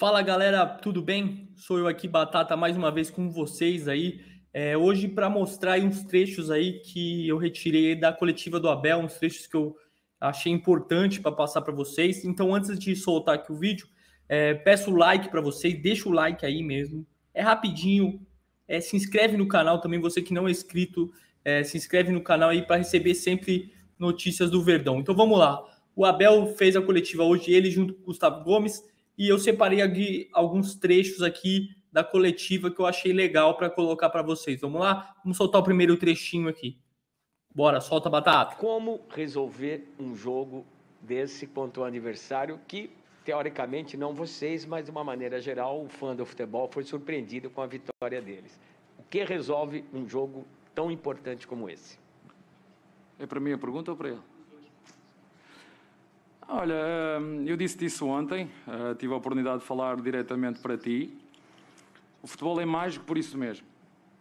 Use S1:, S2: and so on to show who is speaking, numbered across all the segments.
S1: Fala galera, tudo bem? Sou eu aqui, Batata, mais uma vez com vocês aí. É, hoje para mostrar uns trechos aí que eu retirei da coletiva do Abel, uns trechos que eu achei importante para passar para vocês. Então, antes de soltar aqui o vídeo, é, peço o like para vocês, deixa o like aí mesmo. É rapidinho. É, se inscreve no canal também, você que não é inscrito, é, se inscreve no canal aí para receber sempre notícias do Verdão. Então vamos lá. O Abel fez a coletiva hoje, ele junto com o Gustavo Gomes e eu separei aqui alguns trechos aqui da coletiva que eu achei legal para colocar para vocês. Vamos lá? Vamos soltar o primeiro trechinho aqui. Bora, solta a batata. Como resolver um jogo desse contra um adversário que, teoricamente, não vocês, mas de uma maneira geral, o fã do futebol foi surpreendido com a vitória
S2: deles. O que resolve um jogo tão importante como esse? É para mim a pergunta ou para ele? Olha, hum, eu disse isso ontem, eh, tive a oportunidade de falar diretamente para ti. O futebol é mágico por isso mesmo.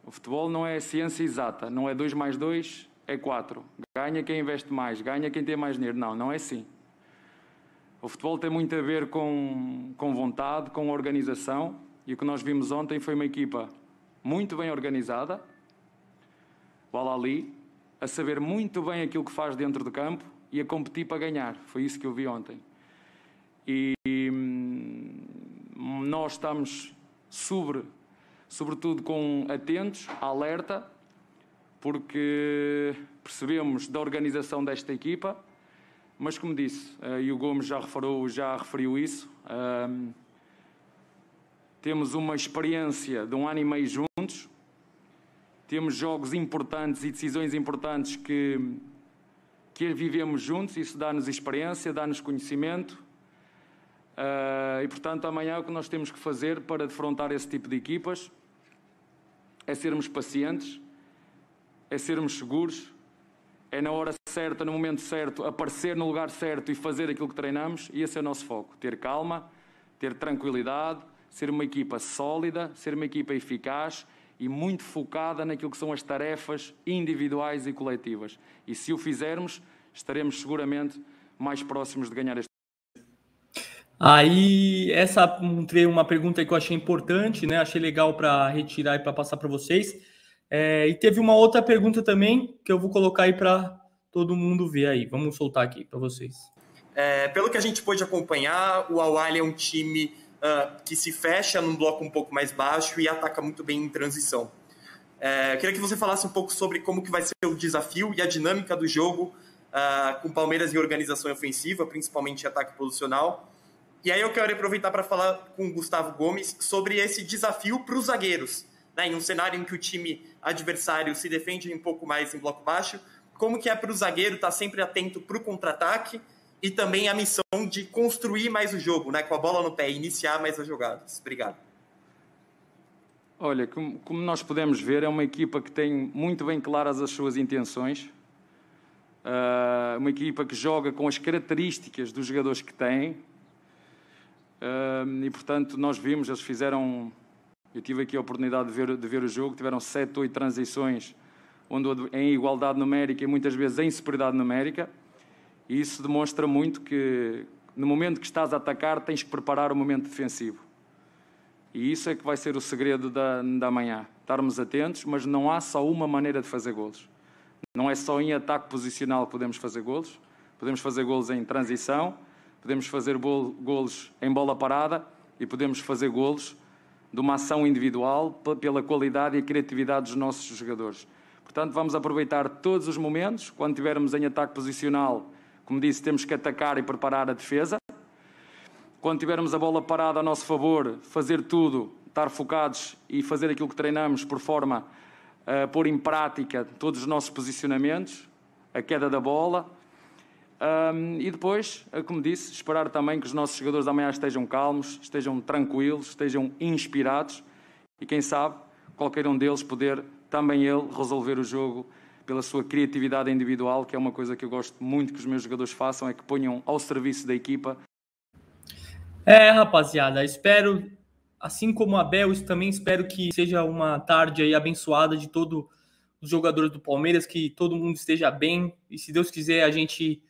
S2: O futebol não é ciência exata, não é 2 mais 2, é 4. Ganha quem investe mais, ganha quem tem mais dinheiro. Não, não é assim. O futebol tem muito a ver com, com vontade, com organização, e o que nós vimos ontem foi uma equipa muito bem organizada, o a saber muito bem aquilo que faz dentro do campo, e a competir para ganhar. Foi isso que eu vi ontem. E, e hum, nós estamos sobre, sobretudo com atentos, alerta, porque percebemos da organização desta equipa, mas como disse, uh, e o Gomes já referiu, já referiu isso, uh, temos uma experiência de um ano e meio juntos, temos jogos importantes e decisões importantes que que vivemos juntos, isso dá-nos experiência, dá-nos conhecimento. Uh, e portanto, amanhã o que nós temos que fazer para defrontar esse tipo de equipas é sermos pacientes, é sermos seguros, é na hora certa, no momento certo, aparecer no lugar certo e fazer aquilo que treinamos. E esse é o nosso foco: ter calma, ter tranquilidade, ser uma equipa sólida, ser uma equipa eficaz e muito focada naquilo que são as tarefas individuais e coletivas. E se o fizermos, estaremos seguramente mais próximos de ganhar este.
S1: Aí, essa uma pergunta que eu achei importante, né? Achei legal para retirar e para passar para vocês. É, e teve uma outra pergunta também que eu vou colocar aí para todo mundo ver aí. Vamos soltar aqui para vocês.
S3: É, pelo que a gente pôde acompanhar, o Awali é um time uh, que se fecha num bloco um pouco mais baixo e ataca muito bem em transição. É, eu queria que você falasse um pouco sobre como que vai ser o desafio e a dinâmica do jogo uh, com Palmeiras em organização ofensiva, principalmente em ataque posicional. E aí eu quero aproveitar para falar com o Gustavo Gomes sobre esse desafio para os zagueiros, né, em um cenário em que o time adversário se defende um pouco mais em bloco baixo, como que é para o zagueiro estar tá sempre atento para o contra-ataque, e também a missão de construir mais o jogo, né? Com a bola no pé, iniciar mais as jogadas. Obrigado.
S2: Olha, como, nós podemos ver, é uma equipa que tem muito bem claras as suas intenções, ah, uma equipa que joga com as características dos jogadores que tem, ah, e portanto nós vimos, eles fizeram. Eu tive aqui a oportunidade de ver, de ver o jogo, tiveram 7, 8 transições onde, em igualdade numérica e muitas vezes em superioridade numérica. E isso demonstra muito que no momento que estás a atacar, tens que preparar o momento defensivo. E isso é que vai ser o segredo da, da manhã. Estarmos atentos, mas não há só uma maneira de fazer golos. Não é só em ataque posicional que podemos fazer golos. Podemos fazer golos em transição, podemos fazer golos em bola parada e podemos fazer golos de uma ação individual pela qualidade e criatividade dos nossos jogadores. Portanto, vamos aproveitar todos os momentos, quando estivermos em ataque posicional, como disse, temos que atacar e preparar a defesa. Quando tivermos a bola parada a nosso favor, fazer tudo, estar focados e fazer aquilo que treinamos por forma a eh, pôr em prática todos os nossos posicionamentos, a queda da bola. Um, e depois, eh, como disse, esperar também que os nossos jogadores amanhã estejam calmos, estejam tranquilos, estejam inspirados e quem sabe qualquer um deles poder também ele resolver o jogo pela sua criatividade individual, que é uma coisa que eu gosto muito que os meus jogadores façam, é que ponham ao serviço da equipa.
S1: É, rapaziada, espero, assim como a Bel, também espero que seja uma tarde aí abençoada de todos os jogadores do Palmeiras, que todo mundo esteja bem e se Deus quiser a gente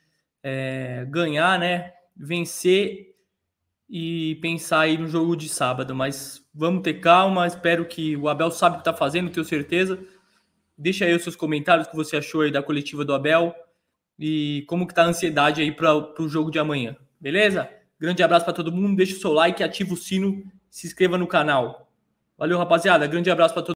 S1: é, ganhar, né, vencer e pensar aí no jogo de sábado, mas vamos ter calma, espero que o Abel sabe o que está fazendo, tenho certeza, Deixa aí os seus comentários, o que você achou aí da coletiva do Abel e como que tá a ansiedade aí para o jogo de amanhã, beleza? Grande abraço para todo mundo, deixa o seu like, ativa o sino, se inscreva no canal. Valeu, rapaziada. Grande abraço para todo